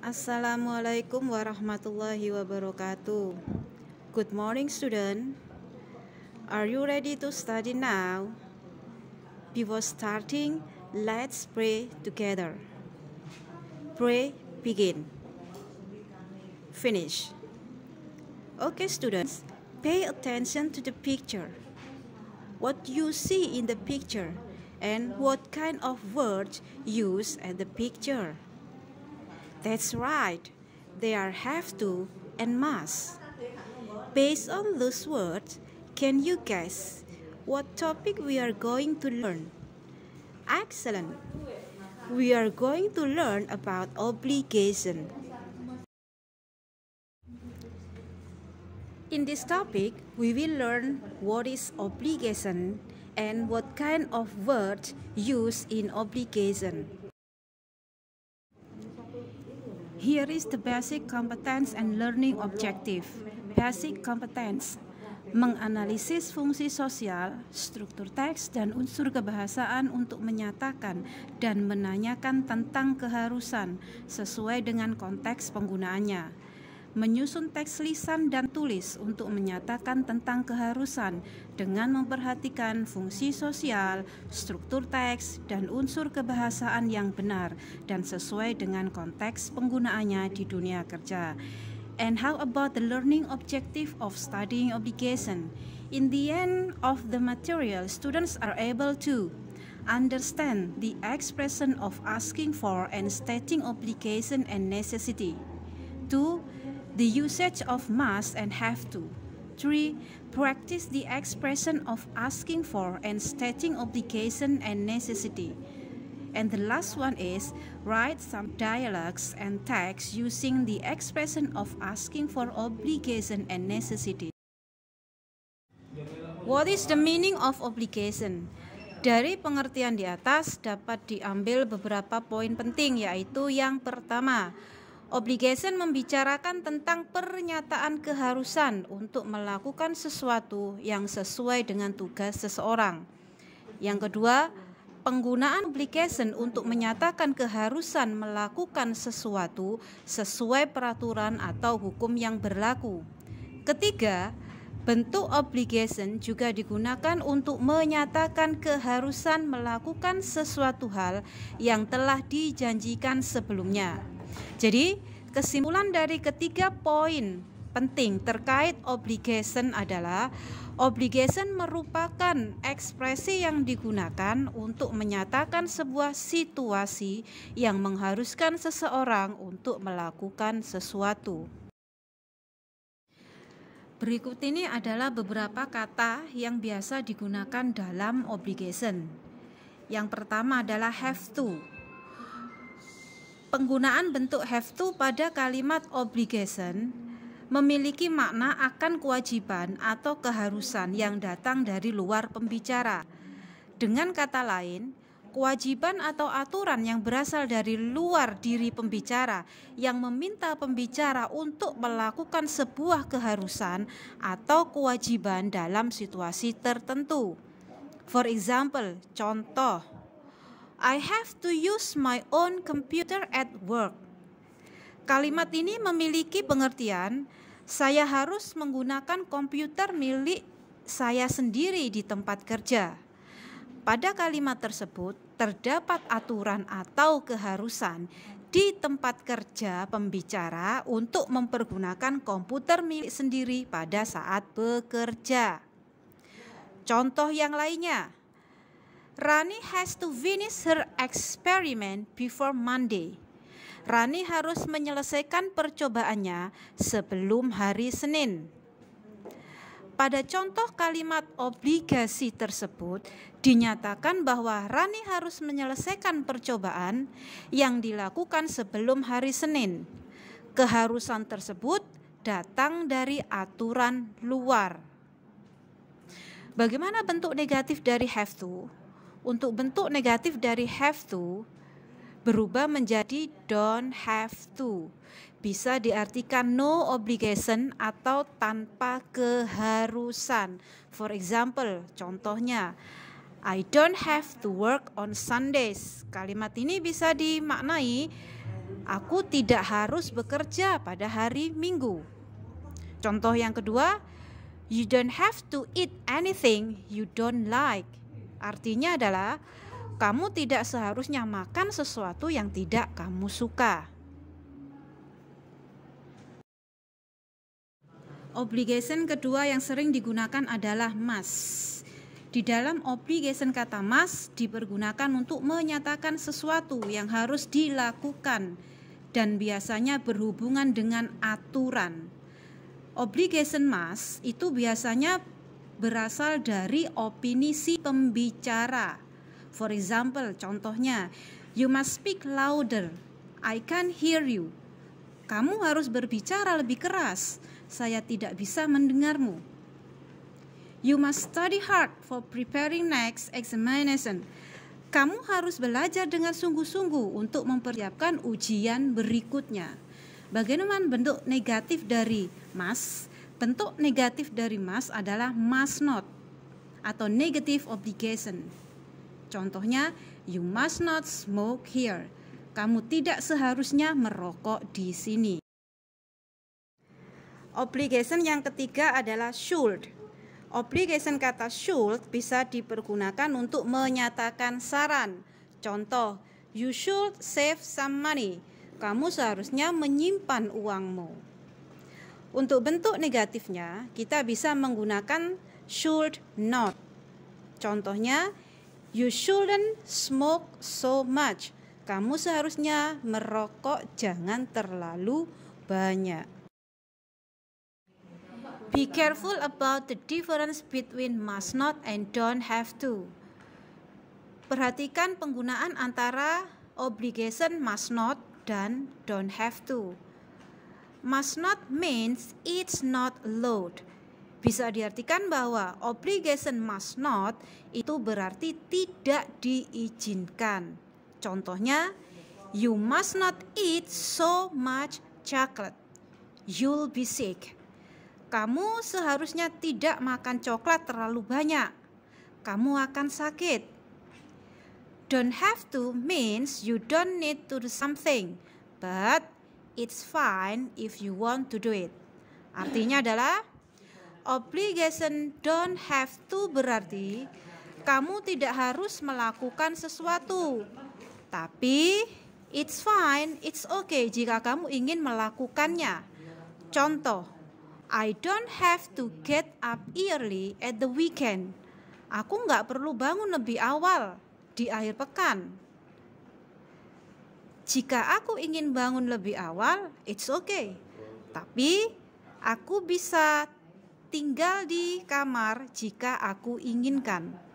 Assalamualaikum warahmatullahi wabarakatuh. Good morning, student. Are you ready to study now? Before starting, let's pray together. Pray, begin. Finish. Okay, students, pay attention to the picture. What you see in the picture and what kind of words used at the picture. That's right, they are have to and must. Based on those words, can you guess what topic we are going to learn? Excellent! We are going to learn about obligation. In this topic, we will learn what is obligation and what kind of words used in obligation. Here is the basic competence and learning objective. Basic competence menganalisis fungsi sosial, struktur teks, dan unsur kebahasaan untuk menyatakan dan menanyakan tentang keharusan sesuai dengan konteks penggunaannya menyusun teks lisan dan tulis untuk menyatakan tentang keharusan dengan memperhatikan fungsi sosial, struktur teks, dan unsur kebahasaan yang benar dan sesuai dengan konteks penggunaannya di dunia kerja. And how about the learning objective of studying obligation? In the end of the material, students are able to understand the expression of asking for and stating obligation and necessity. 2. the usage of must and have to. 3. Practice the expression of asking for and stating obligation and necessity. And the last one is write some dialogues and texts using the expression of asking for obligation and necessity. What is the meaning of obligation? Dari pengertian di atas dapat diambil beberapa poin penting yaitu yang pertama, Obligation membicarakan tentang pernyataan keharusan untuk melakukan sesuatu yang sesuai dengan tugas seseorang. Yang kedua, penggunaan obligation untuk menyatakan keharusan melakukan sesuatu sesuai peraturan atau hukum yang berlaku. Ketiga, bentuk obligation juga digunakan untuk menyatakan keharusan melakukan sesuatu hal yang telah dijanjikan sebelumnya. Jadi kesimpulan dari ketiga poin penting terkait obligation adalah obligation merupakan ekspresi yang digunakan untuk menyatakan sebuah situasi yang mengharuskan seseorang untuk melakukan sesuatu. Berikut ini adalah beberapa kata yang biasa digunakan dalam obligation. Yang pertama adalah have to penggunaan bentuk have to pada kalimat obligation memiliki makna akan kewajiban atau keharusan yang datang dari luar pembicara. Dengan kata lain, kewajiban atau aturan yang berasal dari luar diri pembicara yang meminta pembicara untuk melakukan sebuah keharusan atau kewajiban dalam situasi tertentu. For example, contoh I have to use my own computer at work. Kalimat ini memiliki pengertian saya harus menggunakan komputer milik saya sendiri di tempat kerja. Pada kalimat tersebut terdapat aturan atau keharusan di tempat kerja pembicara untuk mempergunakan komputer milik sendiri pada saat bekerja. Contoh yang lainnya, Rani has to finish her experiment before Monday. Rani harus menyelesaikan percobaannya sebelum hari Senin. Pada contoh kalimat obligasi tersebut dinyatakan bahwa Rani harus menyelesaikan percobaan yang dilakukan sebelum hari Senin. Keharusan tersebut datang dari aturan luar. Bagaimana bentuk negatif dari have to? untuk bentuk negatif dari have to berubah menjadi don't have to. Bisa diartikan no obligation atau tanpa keharusan. For example, contohnya I don't have to work on Sundays. Kalimat ini bisa dimaknai aku tidak harus bekerja pada hari Minggu. Contoh yang kedua, you don't have to eat anything you don't like. Artinya adalah kamu tidak seharusnya makan sesuatu yang tidak kamu suka. Obligation kedua yang sering digunakan adalah must. Di dalam obligation kata must dipergunakan untuk menyatakan sesuatu yang harus dilakukan dan biasanya berhubungan dengan aturan. Obligation must itu biasanya berasal dari opini si pembicara. For example, contohnya, you must speak louder. I can't hear you. Kamu harus berbicara lebih keras. Saya tidak bisa mendengarmu. You must study hard for preparing next examination. Kamu harus belajar dengan sungguh-sungguh untuk mempersiapkan ujian berikutnya. Bagaimana bentuk negatif dari must? Bentuk negatif dari must adalah must not atau negative obligation. Contohnya, you must not smoke here. Kamu tidak seharusnya merokok di sini. Obligation yang ketiga adalah should. Obligation kata should bisa dipergunakan untuk menyatakan saran. Contoh, you should save some money. Kamu seharusnya menyimpan uangmu. Untuk bentuk negatifnya, kita bisa menggunakan should not. Contohnya, you shouldn't smoke so much. Kamu seharusnya merokok jangan terlalu banyak. Be careful about the difference between must not and don't have to. Perhatikan penggunaan antara obligation must not dan don't have to must not means it's not allowed. Bisa diartikan bahwa obligation must not itu berarti tidak diizinkan. Contohnya, you must not eat so much chocolate. You'll be sick. Kamu seharusnya tidak makan coklat terlalu banyak. Kamu akan sakit. Don't have to means you don't need to do something, but It's fine if you want to do it. Artinya adalah obligation don't have to berarti kamu tidak harus melakukan sesuatu. Tapi it's fine, it's okay jika kamu ingin melakukannya. Contoh, I don't have to get up early at the weekend. Aku nggak perlu bangun lebih awal di akhir pekan. Jika aku ingin bangun lebih awal, it's okay. Tapi aku bisa tinggal di kamar jika aku inginkan.